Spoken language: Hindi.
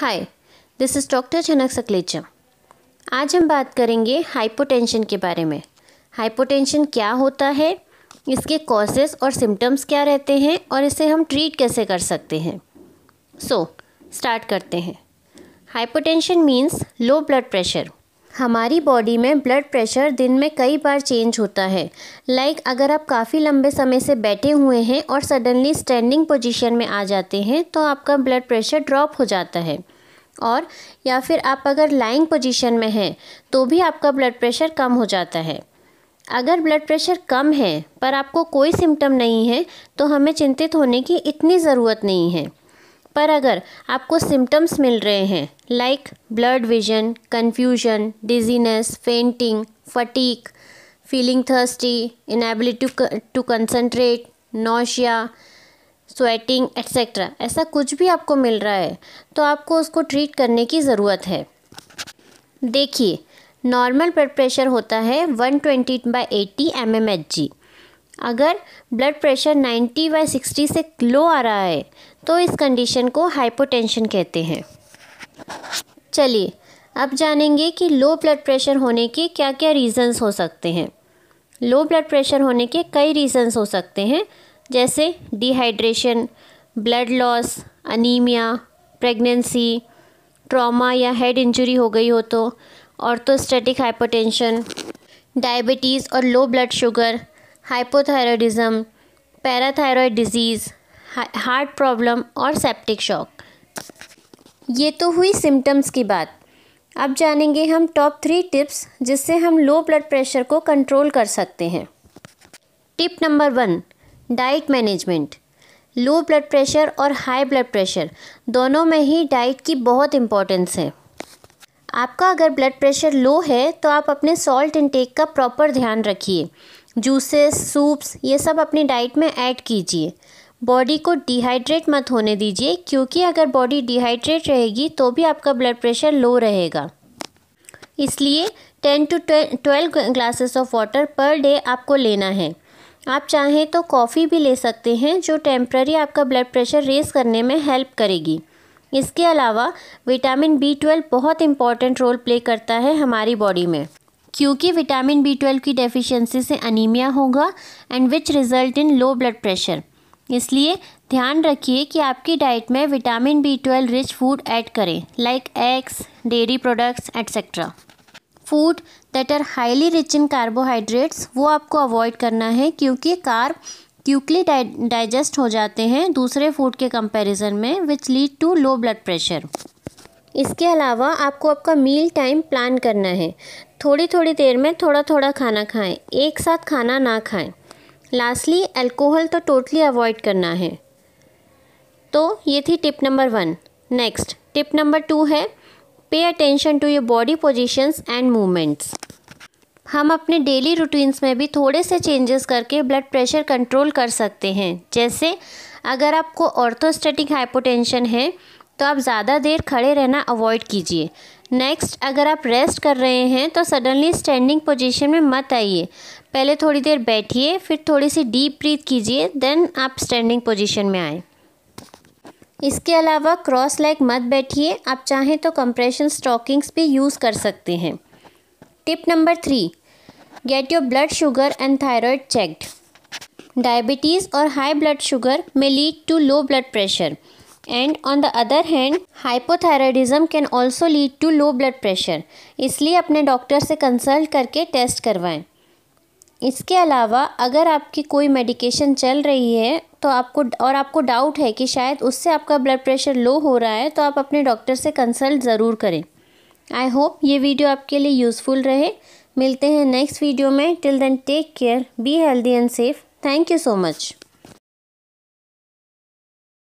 हाय दिस इज़ डॉक्टर झनक सकलेचा आज हम बात करेंगे हाइपोटेंशन के बारे में हाइपोटेंशन क्या होता है इसके कॉजेज़ और सिम्टम्स क्या रहते हैं और इसे हम ट्रीट कैसे कर सकते हैं सो so, स्टार्ट करते हैं hypotension means low blood pressure हमारी बॉडी में ब्लड प्रेशर दिन में कई बार चेंज होता है लाइक like अगर आप काफ़ी लंबे समय से बैठे हुए हैं और सडनली स्टैंडिंग पोजीशन में आ जाते हैं तो आपका ब्लड प्रेशर ड्रॉप हो जाता है और या फिर आप अगर लाइंग पोजीशन में हैं तो भी आपका ब्लड प्रेशर कम हो जाता है अगर ब्लड प्रेशर कम है पर आपको कोई सिम्टम नहीं है तो हमें चिंतित होने की इतनी ज़रूरत नहीं है पर अगर आपको सिम्टम्स मिल रहे हैं like blurred vision confusion dizziness fainting fatigue feeling thirsty inability to concentrate nausea sweating etcetera ऐसा कुछ भी आपको मिल रहा है तो आपको उसको ट्रीट करने की ज़रूरत है देखिए नॉर्मल ब्लड प्रेशर होता है 120 twenty by eighty M M H G अगर ब्लड प्रेशर 90 बाई सिक्सटी से लो आ रहा है तो इस कंडीशन को हाइपोटेंशन कहते हैं चलिए अब जानेंगे कि लो ब्लड प्रेशर होने के क्या क्या रीज़न्स हो सकते हैं लो ब्लड प्रेशर होने के कई रीज़न्स हो सकते हैं जैसे dehydration blood loss anaemia pregnancy trauma या हेड इंजरी हो गई हो तो ऑर्थोस्टेटिक हाइपोटेंशन डायबिटीज़ और low blood sugar hypothyroidism parathyroid disease heart problem और सेप्टिक शॉक ये तो हुई सिम्टम्स की बात अब जानेंगे हम टॉप थ्री टिप्स जिससे हम लो ब्लड प्रेशर को कंट्रोल कर सकते हैं tip number one diet management low blood pressure और हाई ब्लड प्रेशर दोनों में ही डाइट की बहुत इम्पोर्टेंस है आपका अगर ब्लड प्रेशर लो है तो आप अपने सॉल्ट इनटेक का प्रॉपर ध्यान रखिए जूसेस सूप्स ये सब अपनी डाइट में ऐड कीजिए बॉडी को डिहाइड्रेट मत होने दीजिए क्योंकि अगर बॉडी डिहाइड्रेट रहेगी तो भी आपका ब्लड प्रेशर लो रहेगा इसलिए ten to twelve glasses of water per day आपको लेना है आप चाहें तो कॉफ़ी भी ले सकते हैं जो टेम्प्ररी आपका ब्लड प्रेशर रेस करने में हेल्प करेगी इसके अलावा विटामिन बी ट्वेल्व बहुत इंपॉर्टेंट रोल प्ले करता है हमारी बॉडी में क्योंकि विटामिन बी ट्वेल्व की डेफिशिएंसी से अनीमिया होगा and which result in low blood pressure इसलिए ध्यान रखिए कि आपकी डाइट में vitamin B twelve rich food add करें like eggs dairy products etcetera food that are highly rich in carbohydrates वो आपको अवॉइड करना है क्योंकि कार्ब क्यूकली डाइजेस्ट हो जाते हैं दूसरे फूड के कंपैरिजन में which lead to low blood pressure इसके अलावा आपको आपका मील टाइम प्लान करना है थोड़ी थोड़ी देर में थोड़ा थोड़ा खाना खाएं एक साथ खाना ना खाएं लास्टली अल्कोहल तो टोटली अवॉइड करना है तो ये थी tip number one next tip number two है pay attention to your body positions and movements हम अपने डेली रूटीन्स में भी थोड़े से चेंजेस करके ब्लड प्रेशर कंट्रोल कर सकते हैं जैसे अगर आपको ऑर्थोस्टेटिक हाइपोटेंशन है तो आप ज़्यादा देर खड़े रहना अवॉइड कीजिए नेक्स्ट अगर आप रेस्ट कर रहे हैं तो सडनली स्टैंडिंग पोजीशन में मत आइए पहले थोड़ी देर बैठिए फिर थोड़ी सी डीप ब्रीथ कीजिए देन आप स्टैंडिंग पोजीशन में आएँ इसके अलावा क्रॉस लेग मत बैठिए आप चाहें तो कंप्रेशन स्टॉकिंग्स भी यूज़ कर सकते हैं tip number three get your blood sugar and thyroid checked diabetes और हाई ब्लड शुगर में lead to low blood pressure and on the other hand hypothyroidism can also lead to low blood pressure इसलिए अपने डॉक्टर से कंसल्ट करके टेस्ट करवाएं इसके अलावा अगर आपकी कोई मेडिकेशन चल रही है तो आपको और आपको डाउट है कि शायद उससे आपका ब्लड प्रेशर लो हो रहा है तो आप अपने डॉक्टर से कंसल्ट ज़रूर करें आई होप ये वीडियो आपके लिए यूज़फुल रहे मिलते हैं नेक्स्ट वीडियो में till then take care be healthy and safe thank you so much